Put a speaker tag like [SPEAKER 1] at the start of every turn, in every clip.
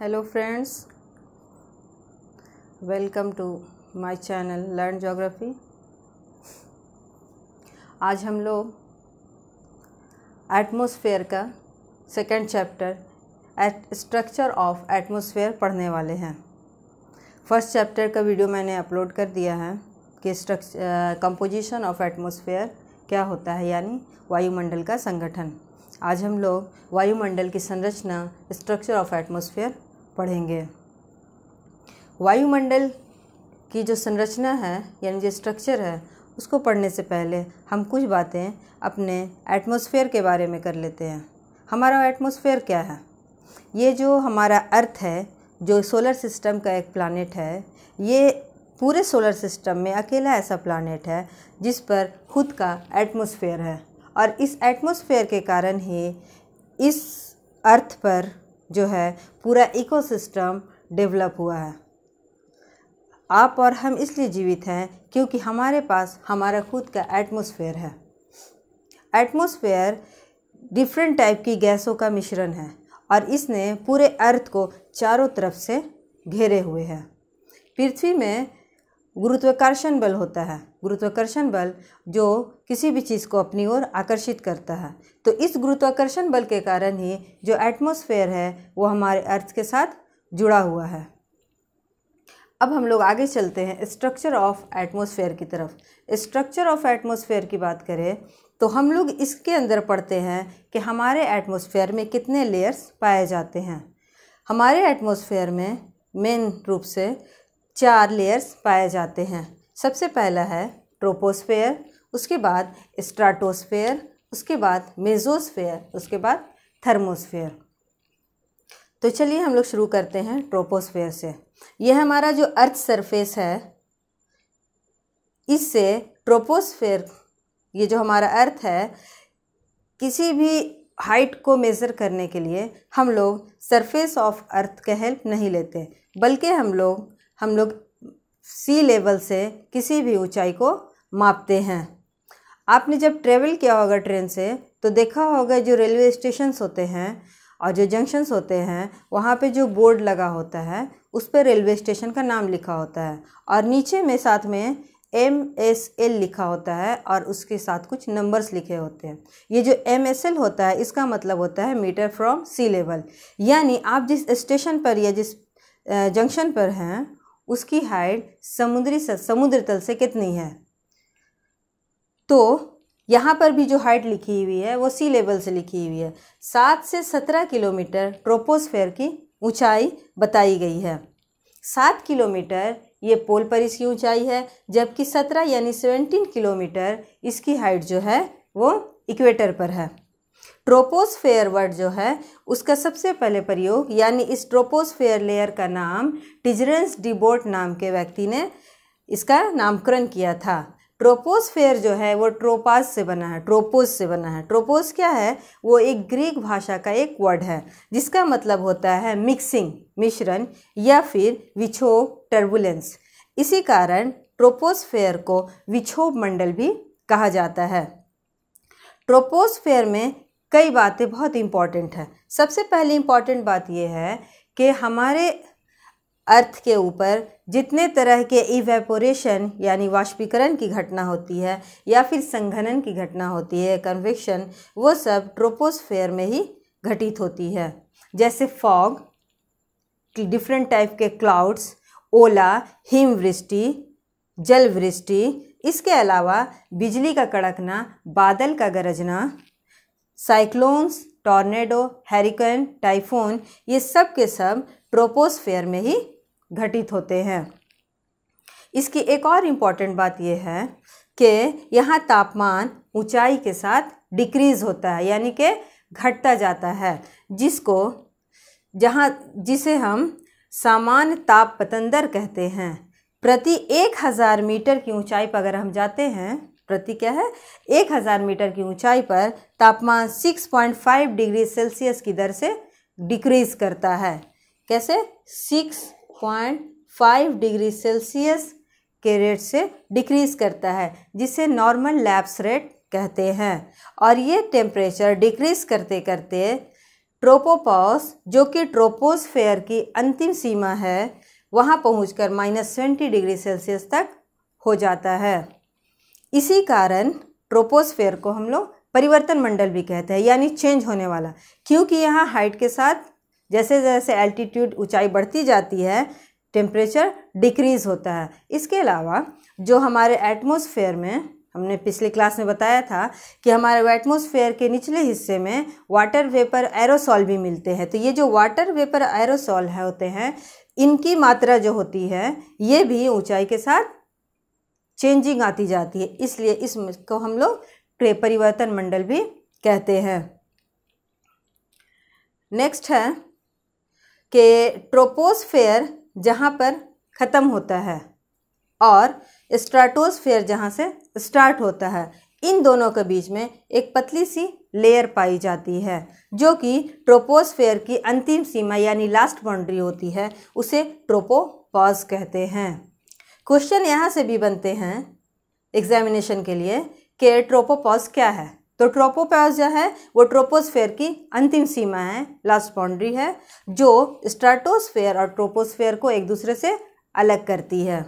[SPEAKER 1] hello friends welcome to my channel learn geography आज हम लोग एटमॉस्फेयर का second chapter at structure of atmosphere पढ़ने वाले हैं फर्स्ट चैप्टर का वीडियो मैंने अपलोड कर दिया है कि स्ट्रक्चर कंपोजिशन ऑफ एटमॉस्फेयर क्या होता है यानी वायुमंडल का संगठन आज हम लोग वायुमंडल की संरचना स्ट्रक्चर ऑफ एटमॉस्फेयर पढ़ेंगे वायुमंडल की जो संरचना है यानी जो स्ट्रक्चर है उसको पढ़ने से पहले हम कुछ बातें अपने एटमॉस्फेयर के बारे में कर लेते हैं हमारा एटमॉस्फेयर क्या है ये जो हमारा अर्थ है जो सोलर सिस्टम का एक प्लानट है ये पूरे सोलर सिस्टम में अकेला ऐसा प्लानट है जिस पर खुद का एटमॉस्फेयर है और इस एटमॉस्फेयर के कारण ही इस अर्थ पर जो है पूरा इकोसिस्टम डेवलप हुआ है आप और हम इसलिए जीवित हैं क्योंकि हमारे पास हमारा खुद का एटमॉस्फेयर है एटमॉस्फेयर डिफरेंट टाइप की गैसों का मिश्रण है और इसने पूरे अर्थ को चारों तरफ से घेरे हुए हैं पृथ्वी में गुरुत्वाकर्षण बल होता है गुरुत्वाकर्षण बल जो किसी भी चीज़ को अपनी ओर आकर्षित करता है तो इस गुरुत्वाकर्षण बल के कारण ही जो एटमॉस्फेयर है वो हमारे अर्थ के साथ जुड़ा हुआ है अब हम लोग आगे चलते हैं स्ट्रक्चर ऑफ एटमॉस्फेयर की तरफ स्ट्रक्चर ऑफ एटमॉस्फेयर की बात करें तो हम लोग इसके अंदर पढ़ते हैं कि हमारे एटमॉस्फेयर में कितने लेयर्स पाए जाते हैं हमारे एटमॉस्फेयर में मेन रूप से चार लेयर्स पाए जाते हैं सबसे पहला है ट्रोपोस्फेयर उसके बाद स्ट्राटोस्फेयर उसके बाद मेजोस्फेयर उसके बाद थर्मोस्फेयर तो चलिए हम लोग शुरू करते हैं ट्रोपोस्फेयर से यह हमारा जो अर्थ सरफेस है इससे ट्रोपोस्फेयर ये जो हमारा अर्थ है किसी भी हाइट को मेज़र करने के लिए हम लोग सरफेस ऑफ अर्थ का हेल्प नहीं लेते बल्कि हम लोग हम लोग सी लेवल से किसी भी ऊंचाई को मापते हैं आपने जब ट्रेवल किया होगा ट्रेन से तो देखा होगा जो रेलवे स्टेशंस होते हैं और जो जंक्शंस होते हैं वहाँ पे जो बोर्ड लगा होता है उस पर रेलवे स्टेशन का नाम लिखा होता है और नीचे में साथ में एम एस एल लिखा होता है और उसके साथ कुछ नंबर्स लिखे होते हैं ये जो एम एस एल होता है इसका मतलब होता है मीटर फ्रॉम सी लेवल यानी आप जिस स्टेशन पर या जिस जंक्शन पर हैं उसकी हाइट समुद्री समुद्र तल से कितनी है तो यहाँ पर भी जो हाइट लिखी हुई है वो सी लेवल से लिखी हुई है सात से सत्रह किलोमीटर ट्रोपोस्फेयर की ऊंचाई बताई गई है सात किलोमीटर ये पोल पर इसकी ऊंचाई है जबकि सत्रह यानी सेवेंटीन किलोमीटर इसकी हाइट जो है वो इक्वेटर पर है ट्रोपोस्फेयर वर्ड जो है उसका सबसे पहले प्रयोग यानी इस ट्रोपोस्फेयर लेयर का नाम टिजरेंस डिबोट नाम के व्यक्ति ने इसका नामकरण किया था ट्रोपोस्फेयर जो है वो ट्रोपास से बना है ट्रोपोस से बना है ट्रोपोस क्या है वो एक ग्रीक भाषा का एक वर्ड है जिसका मतलब होता है मिक्सिंग मिश्रण या फिर विक्षोभ टर्बुलेंस इसी कारण ट्रोपोस्फेयर को विक्षोभ मंडल भी कहा जाता है ट्रोपोस्फेयर में कई बातें बहुत इम्पॉर्टेंट हैं सबसे पहली इम्पॉर्टेंट बात यह है कि हमारे अर्थ के ऊपर जितने तरह के इवेपोरेशन यानी वाष्पीकरण की घटना होती है या फिर संघनन की घटना होती है कन्वेक्शन वो सब ट्रोपोस्फेयर में ही घटित होती है जैसे फॉग डिफरेंट टाइप के क्लाउड्स ओला हिमवृष्टि जलवृष्टि इसके अलावा बिजली का कड़कना बादल का गरजना साइक्लोन्स टॉर्नेडो हैरिकन टाइफून ये सब के सब ट्रोपोस्फेयर में ही घटित होते हैं इसकी एक और इम्पॉर्टेंट बात यह है कि यहाँ तापमान ऊंचाई के साथ डिक्रीज़ होता है यानी कि घटता जाता है जिसको जहाँ जिसे हम सामान्य ताप पतंदर कहते हैं प्रति एक हज़ार मीटर की ऊंचाई पर अगर हम जाते हैं प्रति क्या है एक हज़ार मीटर की ऊंचाई पर तापमान 6.5 डिग्री सेल्सियस की दर से डिक्रीज करता है कैसे 6.5 डिग्री सेल्सियस के रेट से डिक्रीज करता है जिसे नॉर्मल लैप्स रेट कहते हैं और ये टेम्परेचर डिक्रीज करते करते ट्रोपोपॉस जो कि ट्रोपोस्फेयर की अंतिम सीमा है वहाँ पहुँच कर माइनस ट्वेंटी डिग्री सेल्सियस तक हो जाता है इसी कारण ट्रोपोस्फेयर को हम लोग परिवर्तन मंडल भी कहते हैं यानी चेंज होने वाला क्योंकि यहाँ हाइट के साथ जैसे जैसे एल्टीट्यूड ऊंचाई बढ़ती जाती है टेम्परेचर डिक्रीज़ होता है इसके अलावा जो हमारे एटमॉस्फेयर में हमने पिछले क्लास में बताया था कि हमारे एटमॉस्फेयर के निचले हिस्से में वाटर वेपर एरोसॉल भी मिलते हैं तो ये जो वाटर वेपर एरोसॉल है होते हैं इनकी मात्रा जो होती है ये भी ऊंचाई के साथ चेंजिंग आती जाती है इसलिए इसको हम लोग परिवर्तन मंडल भी कहते हैं नेक्स्ट है कि ट्रोपोस्फेयर जहाँ पर ख़त्म होता है और स्ट्राटोस्फेयर जहाँ से स्टार्ट होता है इन दोनों के बीच में एक पतली सी लेयर पाई जाती है जो कि ट्रोपोस्फेयर की अंतिम सीमा यानी लास्ट बाउंड्री होती है उसे ट्रोपोपॉज कहते हैं क्वेश्चन यहाँ से भी बनते हैं एग्जामिनेशन के लिए कि ट्रोपोपॉज क्या है तो ट्रोपोपॉज जो है वो ट्रोपोस्फेयर की अंतिम सीमा है लास्ट बाउंड्री है जो स्ट्राटोस्फेयर और ट्रोपोस्फेयर को एक दूसरे से अलग करती है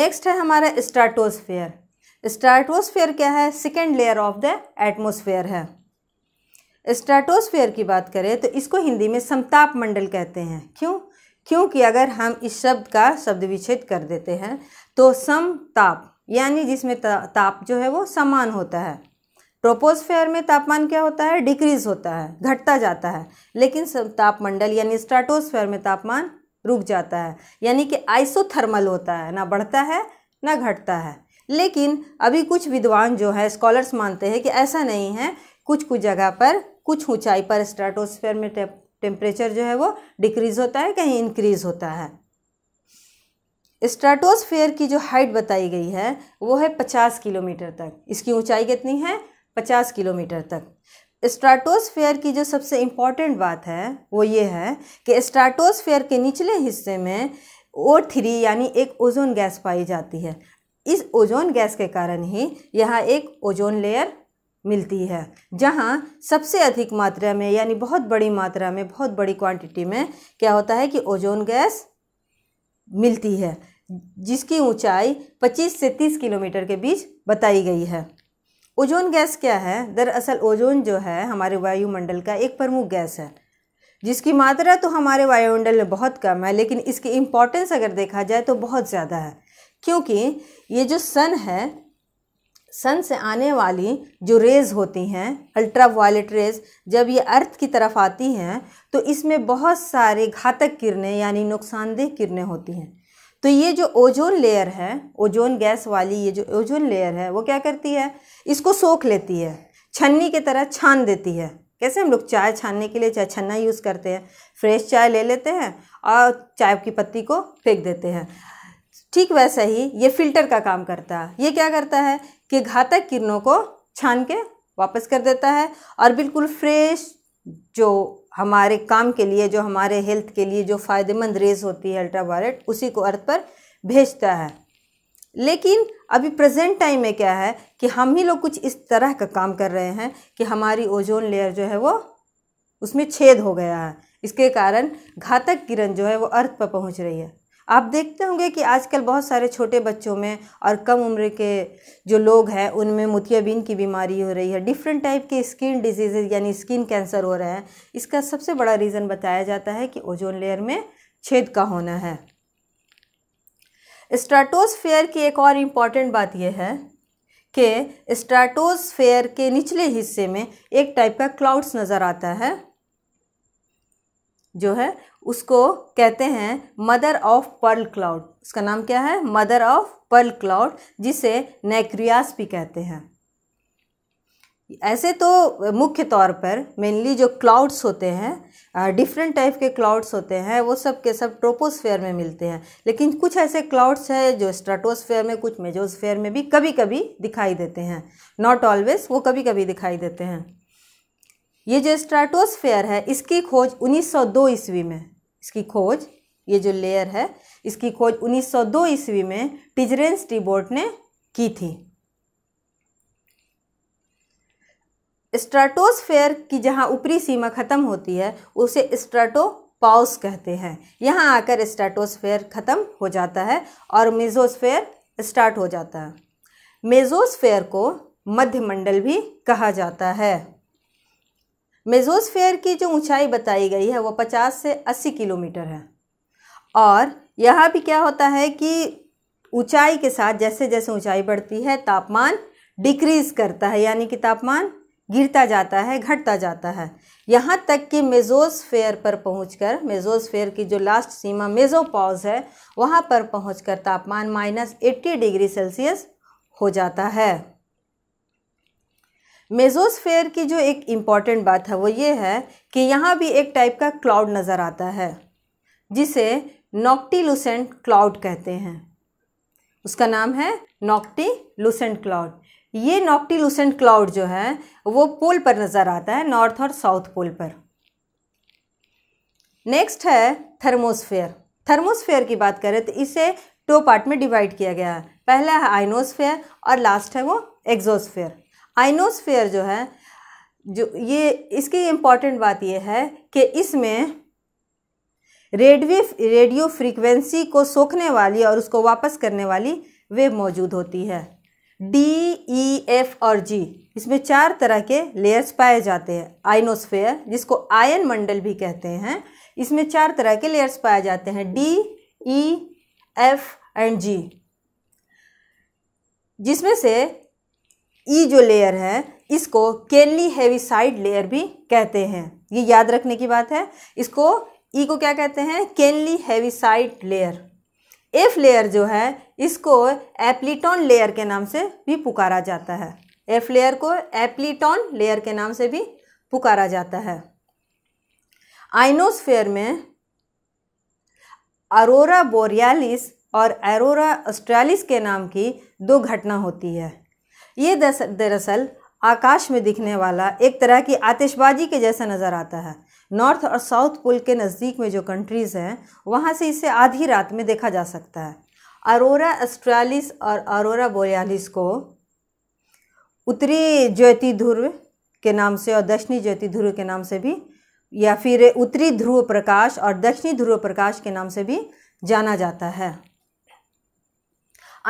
[SPEAKER 1] नेक्स्ट है हमारा स्ट्राटोस्फेयर स्ट्राटोस्फेयर क्या है second layer of the atmosphere है स्ट्राटोस्फेयर की बात करें तो इसको हिंदी में समताप मंडल कहते हैं क्यों क्योंकि अगर हम इस शब्द का शब्द विच्छेद कर देते हैं तो सम ताप यानी जिसमें ता, ताप जो है वो समान होता है ट्रोपोस्फेयर में तापमान क्या होता है डिक्रीज होता है घटता जाता है लेकिन तापमंडल यानी स्ट्राटोस्फेयर में तापमान रुक जाता है यानी कि आइसोथर्मल होता है ना बढ़ता है ना घटता है लेकिन अभी कुछ विद्वान जो है स्कॉलर्स मानते हैं कि ऐसा नहीं है कुछ कुछ जगह पर कुछ ऊंचाई पर स्ट्राटोस्फेयर में टेम्परेचर जो है वो डिक्रीज़ होता है कहीं इंक्रीज़ होता है स्ट्राटोसफेयर की जो हाइट बताई गई है वो है पचास किलोमीटर तक इसकी ऊंचाई कितनी है पचास किलोमीटर तक स्ट्राटोसफेयर की जो सबसे इम्पॉर्टेंट बात है वो ये है कि स्ट्राटोसफेयर के निचले हिस्से में ओ थ्री यानी एक ओजोन गैस पाई जाती है इस ओजोन गैस के कारण ही यहाँ एक ओजोन लेयर मिलती है जहाँ सबसे अधिक मात्रा में यानी बहुत बड़ी मात्रा में बहुत बड़ी क्वांटिटी में क्या होता है कि ओजोन गैस मिलती है जिसकी ऊंचाई 25 से 30 किलोमीटर के बीच बताई गई है ओजोन गैस क्या है दरअसल ओजोन जो है हमारे वायुमंडल का एक प्रमुख गैस है जिसकी मात्रा तो हमारे वायुमंडल में बहुत कम है लेकिन इसकी इम्पोर्टेंस अगर देखा जाए तो बहुत ज़्यादा है क्योंकि ये जो सन है सन से आने वाली जो रेज़ होती हैं अल्ट्रा वायलेट रेज़ जब ये अर्थ की तरफ आती हैं तो इसमें बहुत सारे घातक किरणें यानी नुकसानदेह किरणें होती हैं तो ये जो ओजोन लेयर है ओजोन गैस वाली ये जो ओजोन लेयर है वो क्या करती है इसको सोख लेती है छन्नी की तरह छान देती है कैसे हम लोग चाय छानने के लिए चाय छन्ना यूज़ करते हैं फ्रेश चाय ले लेते हैं और चाय की पत्ती को फेंक देते हैं ठीक वैसा ही ये फिल्टर का काम करता है ये क्या करता है कि घातक किरणों को छान के वापस कर देता है और बिल्कुल फ्रेश जो हमारे काम के लिए जो हमारे हेल्थ के लिए जो फ़ायदेमंद रेज होती है अल्ट्रावायलेट उसी को अर्थ पर भेजता है लेकिन अभी प्रेजेंट टाइम में क्या है कि हम ही लोग कुछ इस तरह का काम कर रहे हैं कि हमारी ओजोन लेयर जो है वो उसमें छेद हो गया है इसके कारण घातक किरण जो है वो अर्थ पर पहुंच रही है आप देखते होंगे कि आजकल बहुत सारे छोटे बच्चों में और कम उम्र के जो लोग हैं उनमें मोतियाबीन की बीमारी हो रही है डिफरेंट टाइप के स्किन डिजीज़ यानी स्किन कैंसर हो रहे हैं इसका सबसे बड़ा रीज़न बताया जाता है कि ओजोन लेयर में छेद का होना है स्ट्राटोसफेयर की एक और इम्पॉर्टेंट बात यह है कि स्ट्राटोसफेयर के निचले हिस्से में एक टाइप का क्लाउड्स नज़र आता है जो है उसको कहते हैं मदर ऑफ पर्ल क्लाउड उसका नाम क्या है मदर ऑफ पर्ल क्लाउड जिसे नेक्रियास भी कहते हैं ऐसे तो मुख्य तौर पर मेनली जो क्लाउड्स होते हैं डिफरेंट टाइप के क्लाउड्स होते हैं वो सब के सब ट्रोपोस्फेयर में मिलते हैं लेकिन कुछ ऐसे क्लाउड्स हैं जो स्ट्रेटोस्फेयर में कुछ मेजोस्फेयर में भी कभी कभी दिखाई देते हैं नॉट ऑलवेज वो कभी कभी दिखाई देते हैं ये जो स्ट्राटोस्फेयर है इसकी खोज 1902 ईस्वी में इसकी खोज ये जो लेयर है इसकी खोज 1902 ईस्वी में टिजरेंस टीबोर्ट ने की थी स्ट्राटोस्फेयर की जहाँ ऊपरी सीमा ख़त्म होती है उसे स्ट्राटो पाउस कहते हैं यहाँ आकर स्ट्राटोस्फेयर ख़त्म हो जाता है और मेजोस्फेयर स्टार्ट हो जाता है मेजोस्फेयर को मध्यमंडल भी कहा जाता है मेजोसफेयर की जो ऊंचाई बताई गई है वो 50 से 80 किलोमीटर है और यहाँ भी क्या होता है कि ऊंचाई के साथ जैसे जैसे ऊंचाई बढ़ती है तापमान डिक्रीज़ करता है यानी कि तापमान गिरता जाता है घटता जाता है यहाँ तक कि मेजोसफेयर पर पहुँच कर मेजोसफेयर की जो लास्ट सीमा मेजोपॉज है वहाँ पर पहुँच तापमान माइनस एट्टी डिग्री सेल्सियस हो जाता है मेजोसफेयर की जो एक इम्पॉर्टेंट बात है वो ये है कि यहाँ भी एक टाइप का क्लाउड नज़र आता है जिसे नॉक्टी लुसेंट क्लाउड कहते हैं उसका नाम है नॉक्टी लुसेंट क्लाउड ये नॉक्टी लुसेंट क्लाउड जो है वो पोल पर नज़र आता है नॉर्थ और साउथ पोल पर नेक्स्ट है थर्मोस्फेयर थर्मोस्फेयर की बात करें तो इसे टू पार्ट में डिवाइड किया गया है पहला है आइनोस्फेयर और लास्ट है वो एग्जोस्फेयर आइनोस्फेयर जो है जो ये इसकी इम्पॉर्टेंट बात यह है कि इसमें रेडवे रेडियो फ्रीक्वेंसी को सोखने वाली और उसको वापस करने वाली वेव मौजूद होती है डी ई एफ और जी इसमें चार तरह के लेयर्स पाए जाते हैं आइनोस्फेयर जिसको आयन मंडल भी कहते हैं इसमें चार तरह के लेयर्स पाए जाते हैं D E F and G जिसमें से ई जो लेयर है इसको केनली हैवीसाइड लेयर भी कहते हैं ये याद रखने की बात है इसको ई e को क्या कहते हैं Kennelly Heaviside layer F layer जो है इसको एप्लीटॉन लेयर के नाम से भी पुकारा जाता है एफ लेयर को एप्लीटॉन लेयर के नाम से भी पुकारा जाता है आइनोस्फेयर में अरोरा बोरियालिस और एरोरा ऑस्ट्रेलिस के नाम की दो घटना होती है ये दरअसल आकाश में दिखने वाला एक तरह की आतिशबाजी के जैसा नज़र आता है नॉर्थ और साउथ पुल के नज़दीक में जो कंट्रीज़ हैं वहाँ से इसे आधी रात में देखा जा सकता है अरोरा एस्ट्रालिस और अरोरा बोरियालिस को उत्तरी ज्योति ध्रुव के नाम से और दक्षिणी ज्योति ध्रुव के नाम से भी या फिर उत्तरी ध्रुव प्रकाश और दक्षिणी ध्रुव प्रकाश के नाम से भी जाना जाता है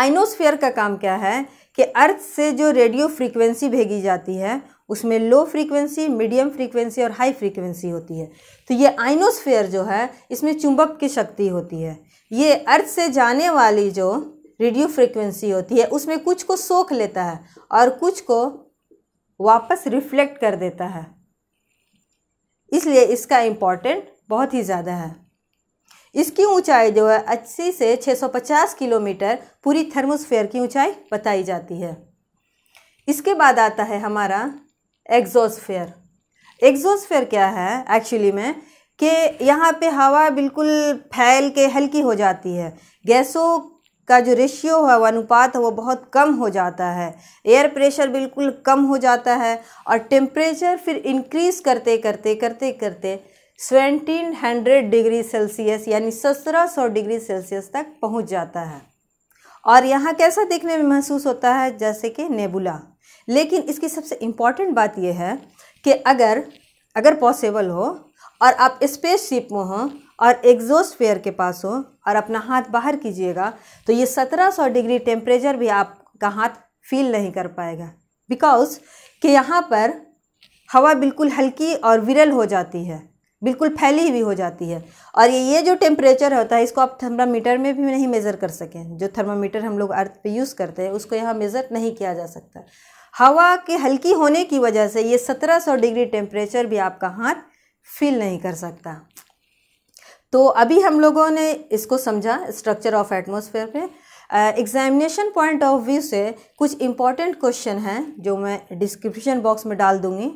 [SPEAKER 1] आइनोस्फेयर का काम क्या है कि अर्थ से जो रेडियो फ्रीक्वेंसी भेजी जाती है उसमें लो फ्रीक्वेंसी मीडियम फ्रीक्वेंसी और हाई फ्रीक्वेंसी होती है तो ये आइनोस्फेयर जो है इसमें चुंबक की शक्ति होती है ये अर्थ से जाने वाली जो रेडियो फ्रीक्वेंसी होती है उसमें कुछ को सोख लेता है और कुछ को वापस रिफ्लेक्ट कर देता है इसलिए इसका इम्पॉर्टेंट बहुत ही ज़्यादा है इसकी ऊंचाई जो है 80 से 650 किलोमीटर पूरी थर्मोस्फेयर की ऊंचाई बताई जाती है इसके बाद आता है हमारा एग्जोस्फेयर एग्जोस्फेयर क्या है एक्चुअली में कि यहाँ पे हवा बिल्कुल फैल के हल्की हो जाती है गैसों का जो रेशियो है वो अनुपात है वो बहुत कम हो जाता है एयर प्रेशर बिल्कुल कम हो जाता है और टेम्परेचर फिर इंक्रीज़ करते करते करते करते सेवेंटीन हंड्रेड डिग्री सेल्सियस यानी सत्रह सौ डिग्री सेल्सियस तक पहुंच जाता है और यहाँ कैसा देखने में महसूस होता है जैसे कि नेबुला लेकिन इसकी सबसे इम्पॉर्टेंट बात यह है कि अगर अगर पॉसिबल हो और आप स्पेस शिप में हों और एग्जोस्फेयर के पास हो और अपना हाथ बाहर कीजिएगा तो ये सत्रह सौ डिग्री टेम्परेचर भी आपका हाथ फील नहीं कर पाएगा बिकॉज कि यहाँ पर हवा बिल्कुल हल्की और विरल हो जाती है बिल्कुल फैली हुई हो जाती है और ये ये जो टेम्परेचर होता है इसको आप थर्मामीटर में भी नहीं मेज़र कर सकें जो थर्मामीटर हम लोग अर्थ पे यूज़ करते हैं उसको यहाँ मेज़र नहीं किया जा सकता हवा के हल्की होने की वजह से ये 1700 डिग्री टेम्परेचर भी आपका हाथ फील नहीं कर सकता तो अभी हम लोगों ने इसको समझा स्ट्रक्चर ऑफ एटमोसफेयर में एग्जामिनेशन पॉइंट ऑफ व्यू से कुछ इम्पॉर्टेंट क्वेश्चन हैं जो मैं डिस्क्रिप्शन बॉक्स में डाल दूँगी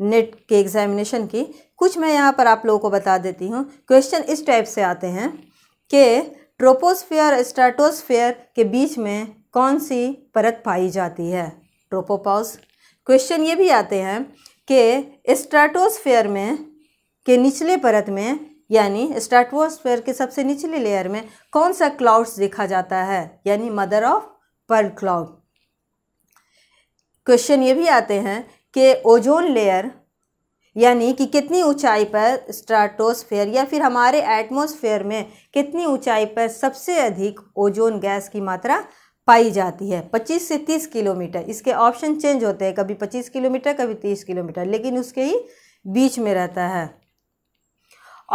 [SPEAKER 1] नेट के एग्ज़ामिनेशन की कुछ मैं यहाँ पर आप लोगों को बता देती हूँ क्वेश्चन इस टाइप से आते हैं कि ट्रोपोस्फेयर स्ट्रेटोस्फेयर के बीच में कौन सी परत पाई जाती है ट्रोपोपॉज क्वेश्चन ये भी आते हैं कि स्ट्रेटोस्फेयर में के निचले परत में यानी स्ट्रेटोस्फेयर के सबसे निचले लेयर में कौन सा क्लाउड्स देखा जाता है यानी mother of pearl cloud question ये भी आते हैं के ओजोन लेयर यानी कि कितनी ऊंचाई पर स्ट्राटोस्फेयर या फिर हमारे एटमॉस्फेयर में कितनी ऊंचाई पर सबसे अधिक ओजोन गैस की मात्रा पाई जाती है 25 से 30 किलोमीटर इसके ऑप्शन चेंज होते हैं कभी 25 किलोमीटर कभी 30 किलोमीटर लेकिन उसके ही बीच में रहता है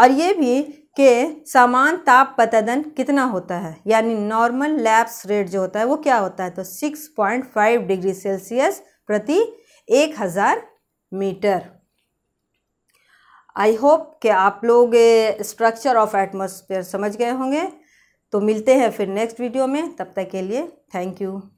[SPEAKER 1] और ये भी के समान ताप पतदन कितना होता है यानी नॉर्मल लैप्स रेट जो होता है वो क्या होता है तो 6.5 डिग्री सेल्सियस प्रति एक हज़ार मीटर आई होप कि आप लोग स्ट्रक्चर ऑफ एटमोसफेयर समझ गए होंगे तो मिलते हैं फिर नेक्स्ट वीडियो में तब तक के लिए थैंक यू